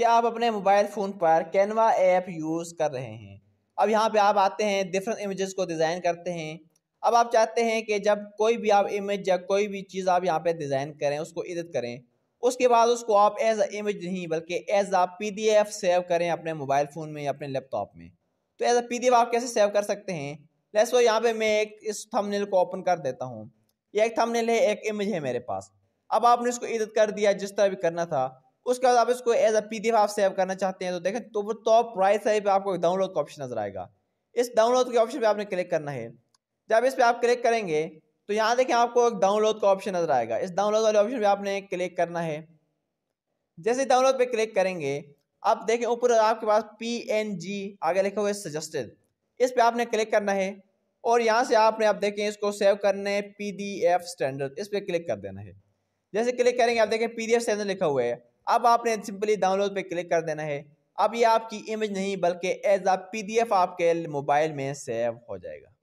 कि आप अपने मोबाइल फ़ोन पर कैनवा ऐप यूज़ कर रहे हैं अब यहाँ पे आप आते हैं डिफरेंट इमेजेस को डिज़ाइन करते हैं अब आप चाहते हैं कि जब कोई भी आप इमेज या कोई भी चीज़ आप यहाँ पे डिज़ाइन करें उसको एडिट करें उसके बाद उसको आप एज अ इमेज नहीं बल्कि एज आ पी सेव करें अपने मोबाइल फ़ोन में या अपने लैपटॉप में तो एज अ पी आप कैसे सेव कर सकते हैं लेट्स वो यहाँ पे मैं एक इस थंबनेल को ओपन कर देता हूँ ये एक थंबनेल है एक इमेज है मेरे पास अब आपने इसको एडिट कर दिया जिस तरह भी करना था उसके बाद आप इसको एज अ पी आप सेव करना चाहते हैं तो देखें तो वो टॉप राइट साइड पर आपको डाउनलोड का ऑप्शन नजर आएगा इस डाउनलोड के ऑप्शन पर आपने क्लिक करना है जब इस पर आप क्लिक करेंगे तो यहाँ देखें आपको एक डाउनलोड का ऑप्शन नजर आएगा इस डाउनलोड वाले ऑप्शन पे आपने क्लिक करना है जैसे डाउनलोड पे क्लिक करेंगे आप देखें ऊपर आपके पास पी एन जी आगे लिखा हुआ है सजेस्टेड इस पर आपने क्लिक करना है और यहाँ से आपने आप देखें इसको सेव करने पी डी एफ स्टैंडर्ड इस पर क्लिक कर देना है जैसे क्लिक करेंगे आप देखें पी डी एफ स्टैंडर्ड लिखा हुआ है अब आपने सिंपली डाउनलोड पे क्लिक कर देना है अब ये आपकी इमेज नहीं बल्कि as a P D F आपके मोबाइल में सेव हो जाएगा